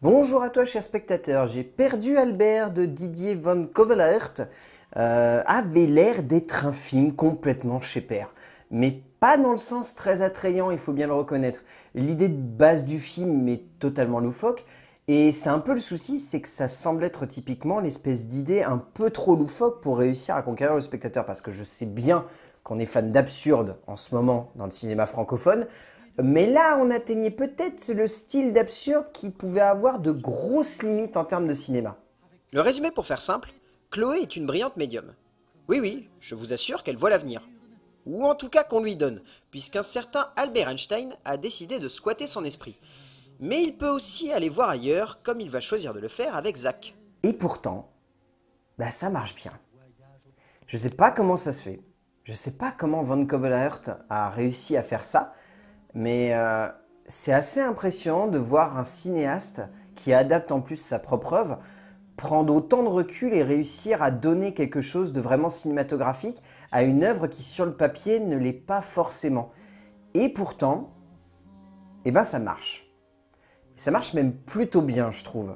Bonjour à toi cher spectateur, j'ai perdu Albert de Didier Van Kovelaert. Euh, avait l'air d'être un film complètement chez père, mais pas dans le sens très attrayant, il faut bien le reconnaître. L'idée de base du film est totalement loufoque, et c'est un peu le souci, c'est que ça semble être typiquement l'espèce d'idée un peu trop loufoque pour réussir à conquérir le spectateur, parce que je sais bien qu'on est fan d'absurde en ce moment dans le cinéma francophone, mais là, on atteignait peut-être le style d'absurde qui pouvait avoir de grosses limites en termes de cinéma. Le résumé pour faire simple, Chloé est une brillante médium. Oui, oui, je vous assure qu'elle voit l'avenir. Ou en tout cas qu'on lui donne, puisqu'un certain Albert Einstein a décidé de squatter son esprit. Mais il peut aussi aller voir ailleurs, comme il va choisir de le faire avec Zach. Et pourtant, bah ça marche bien. Je sais pas comment ça se fait. Je sais pas comment Van Covelaert a réussi à faire ça, mais euh, c'est assez impressionnant de voir un cinéaste qui adapte en plus sa propre œuvre prendre autant de recul et réussir à donner quelque chose de vraiment cinématographique à une œuvre qui sur le papier ne l'est pas forcément. Et pourtant, eh ben ça marche. ça marche même plutôt bien, je trouve.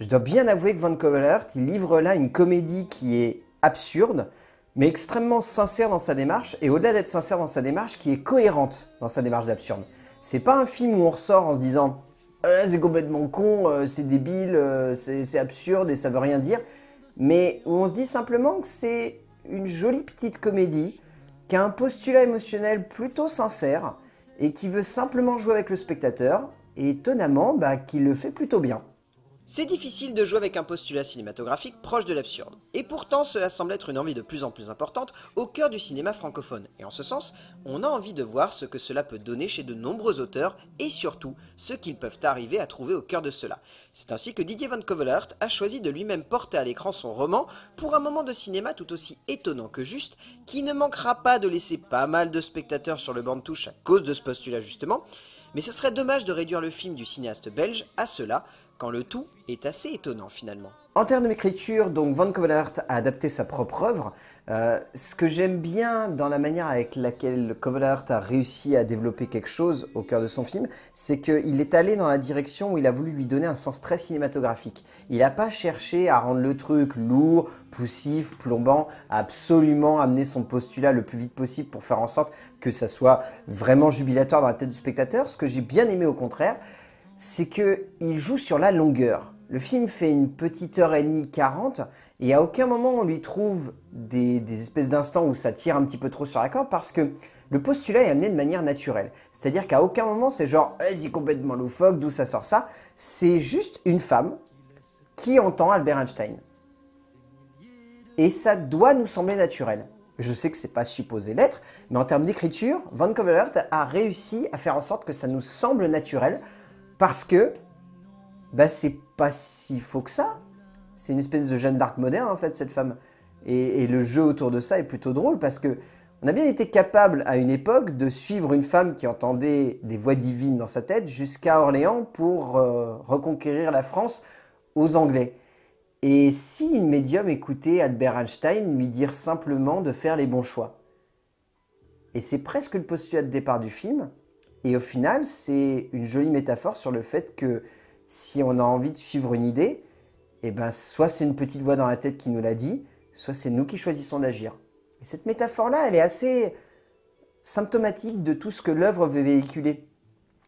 Je dois bien avouer que Van Covert, il livre là une comédie qui est absurde, mais extrêmement sincère dans sa démarche, et au-delà d'être sincère dans sa démarche, qui est cohérente dans sa démarche d'absurde. C'est pas un film où on ressort en se disant ah, c'est complètement con, euh, c'est débile, euh, c'est absurde et ça veut rien dire, mais où on se dit simplement que c'est une jolie petite comédie qui a un postulat émotionnel plutôt sincère et qui veut simplement jouer avec le spectateur, et étonnamment, bah, qui le fait plutôt bien. C'est difficile de jouer avec un postulat cinématographique proche de l'absurde, et pourtant cela semble être une envie de plus en plus importante au cœur du cinéma francophone, et en ce sens, on a envie de voir ce que cela peut donner chez de nombreux auteurs, et surtout ce qu'ils peuvent arriver à trouver au cœur de cela. C'est ainsi que Didier Van Kovelert a choisi de lui-même porter à l'écran son roman pour un moment de cinéma tout aussi étonnant que juste, qui ne manquera pas de laisser pas mal de spectateurs sur le banc de touche à cause de ce postulat justement, mais ce serait dommage de réduire le film du cinéaste belge à cela, quand le tout est assez étonnant finalement. En termes d'écriture, donc Van Covellert a adapté sa propre œuvre. Euh, ce que j'aime bien dans la manière avec laquelle Covellert a réussi à développer quelque chose au cœur de son film, c'est qu'il est allé dans la direction où il a voulu lui donner un sens très cinématographique. Il n'a pas cherché à rendre le truc lourd, poussif, plombant, absolument amener son postulat le plus vite possible pour faire en sorte que ça soit vraiment jubilatoire dans la tête du spectateur. Ce que j'ai bien aimé au contraire, c'est qu'il joue sur la longueur. Le film fait une petite heure et demie quarante, et à aucun moment on lui trouve des, espèces d'instants où ça tire un petit peu trop sur la corde parce que le postulat est amené de manière naturelle. C'est-à-dire qu'à aucun moment c'est genre vas c'est complètement loufoque, d'où ça sort ça. C'est juste une femme qui entend Albert Einstein. Et ça doit nous sembler naturel. Je sais que c'est pas supposé l'être, mais en termes d'écriture, Van Coverert a réussi à faire en sorte que ça nous semble naturel parce que, bah, c'est pas si faux que ça. C'est une espèce de Jeanne d'Arc moderne, en fait, cette femme. Et, le jeu autour de ça est plutôt drôle parce que on a bien été capable à une époque de suivre une femme qui entendait des voix divines dans sa tête jusqu'à Orléans pour euh, reconquérir la France aux Anglais. Et si une médium écoutait Albert Einstein lui dire simplement de faire les bons choix Et c'est presque le postulat de départ du film, et au final, c'est une jolie métaphore sur le fait que si on a envie de suivre une idée, eh ben, soit c'est une petite voix dans la tête qui nous l'a dit, soit c'est nous qui choisissons d'agir. Et cette métaphore-là, elle est assez symptomatique de tout ce que l'œuvre veut véhiculer.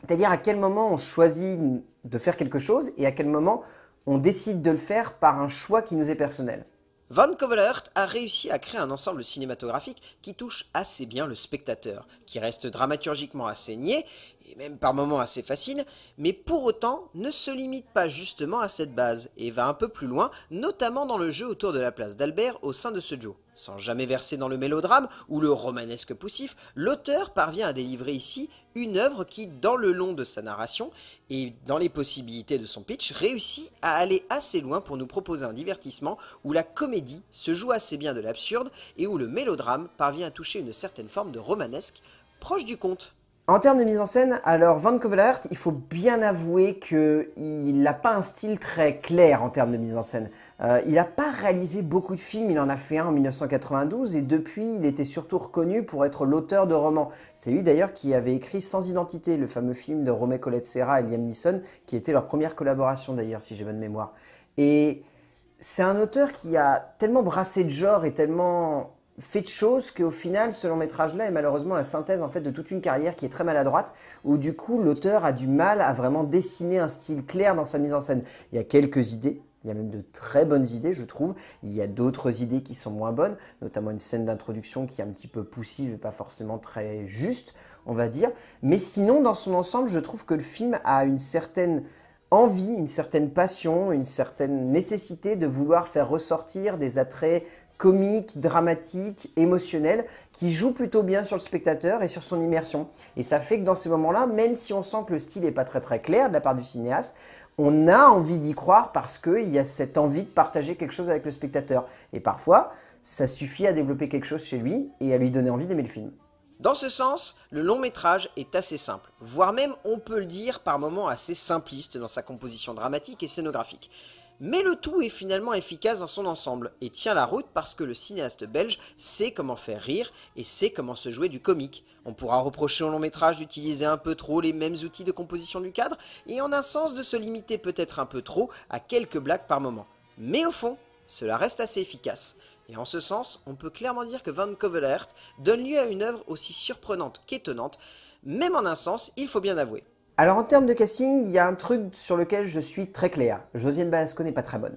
C'est-à-dire à quel moment on choisit de faire quelque chose et à quel moment on décide de le faire par un choix qui nous est personnel. Van kovelaert a réussi à créer un ensemble cinématographique qui touche assez bien le spectateur, qui reste dramaturgiquement assaini et même par moments assez facile, mais pour autant ne se limite pas justement à cette base, et va un peu plus loin, notamment dans le jeu autour de la place d'Albert au sein de ce Joe. Sans jamais verser dans le mélodrame ou le romanesque poussif, l'auteur parvient à délivrer ici une œuvre qui, dans le long de sa narration et dans les possibilités de son pitch, réussit à aller assez loin pour nous proposer un divertissement où la comédie se joue assez bien de l'absurde et où le mélodrame parvient à toucher une certaine forme de romanesque proche du conte. En termes de mise en scène, alors Van Kovelaert, il faut bien avouer qu'il n'a pas un style très clair en termes de mise en scène. Euh, il n'a pas réalisé beaucoup de films, il en a fait un en 1992 et depuis il était surtout reconnu pour être l'auteur de romans. C'est lui d'ailleurs qui avait écrit Sans identité, le fameux film de Romé Colette Serra et Liam Neeson, qui était leur première collaboration d'ailleurs si j'ai bonne mémoire. Et c'est un auteur qui a tellement brassé de genre et tellement fait de choses qu'au final, ce long métrage-là est malheureusement la synthèse en fait de toute une carrière qui est très maladroite, où du coup l'auteur a du mal à vraiment dessiner un style clair dans sa mise en scène. Il y a quelques idées, il y a même de très bonnes idées, je trouve. Il y a d'autres idées qui sont moins bonnes, notamment une scène d'introduction qui est un petit peu poussive et pas forcément très juste, on va dire. Mais sinon, dans son ensemble, je trouve que le film a une certaine envie, une certaine passion, une certaine nécessité de vouloir faire ressortir des attraits comiques, dramatiques, émotionnels, qui jouent plutôt bien sur le spectateur et sur son immersion. Et ça fait que dans ces moments-là, même si on sent que le style n'est pas très très clair de la part du cinéaste, on a envie d'y croire parce qu'il y a cette envie de partager quelque chose avec le spectateur. Et parfois, ça suffit à développer quelque chose chez lui et à lui donner envie d'aimer le film. Dans ce sens, le long métrage est assez simple, voire même on peut le dire par moments assez simpliste dans sa composition dramatique et scénographique. Mais le tout est finalement efficace dans son ensemble et tient la route parce que le cinéaste belge sait comment faire rire et sait comment se jouer du comique. On pourra reprocher au long métrage d'utiliser un peu trop les mêmes outils de composition du cadre et en un sens de se limiter peut-être un peu trop à quelques blagues par moment. Mais au fond, cela reste assez efficace, et en ce sens, on peut clairement dire que Van Covelaert donne lieu à une œuvre aussi surprenante qu'étonnante, même en un sens, il faut bien avouer. Alors en termes de casting, il y a un truc sur lequel je suis très clair. Josiane Balasco n'est pas très bonne.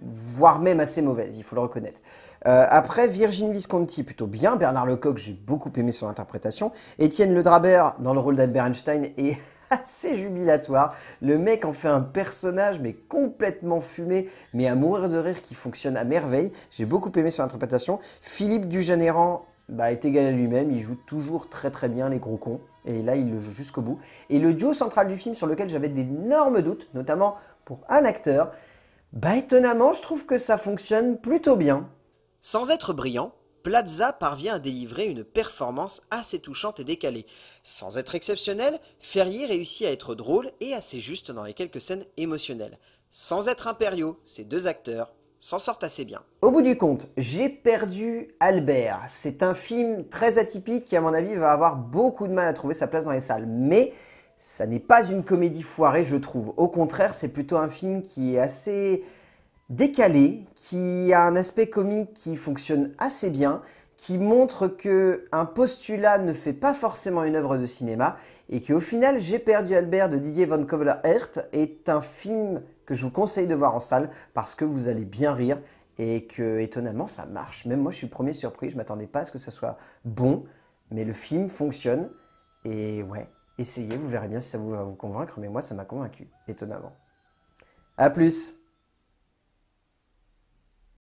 Voire même assez mauvaise, il faut le reconnaître. Euh, après, Virginie Visconti, plutôt bien. Bernard Lecoq, j'ai beaucoup aimé son interprétation. Étienne Le Draber, dans le rôle d'Albert Einstein, est assez jubilatoire. Le mec en fait un personnage, mais complètement fumé, mais à mourir de rire, qui fonctionne à merveille. J'ai beaucoup aimé son interprétation. Philippe Dujanéran bah, est égal à lui-même, il joue toujours très très bien les gros cons. Et là, il le joue jusqu'au bout. Et le duo central du film sur lequel j'avais d'énormes doutes, notamment pour un acteur, bah étonnamment, je trouve que ça fonctionne plutôt bien. Sans être brillant, Plaza parvient à délivrer une performance assez touchante et décalée. Sans être exceptionnel, Ferrier réussit à être drôle et assez juste dans les quelques scènes émotionnelles. Sans être impériaux, ces deux acteurs s'en sortent assez bien. Au bout du compte, J'ai perdu Albert. C'est un film très atypique qui, à mon avis, va avoir beaucoup de mal à trouver sa place dans les salles. Mais ça n'est pas une comédie foirée, je trouve. Au contraire, c'est plutôt un film qui est assez décalé, qui a un aspect comique qui fonctionne assez bien, qui montre que un postulat ne fait pas forcément une œuvre de cinéma et qu'au final J'ai perdu Albert de Didier von Kovler-Hert est un film que je vous conseille de voir en salle parce que vous allez bien rire et que étonnamment ça marche. Même moi je suis premier surpris, je m'attendais pas à ce que ça soit bon, mais le film fonctionne et ouais, essayez, vous verrez bien si ça vous va vous convaincre, mais moi ça m'a convaincu étonnamment. A plus.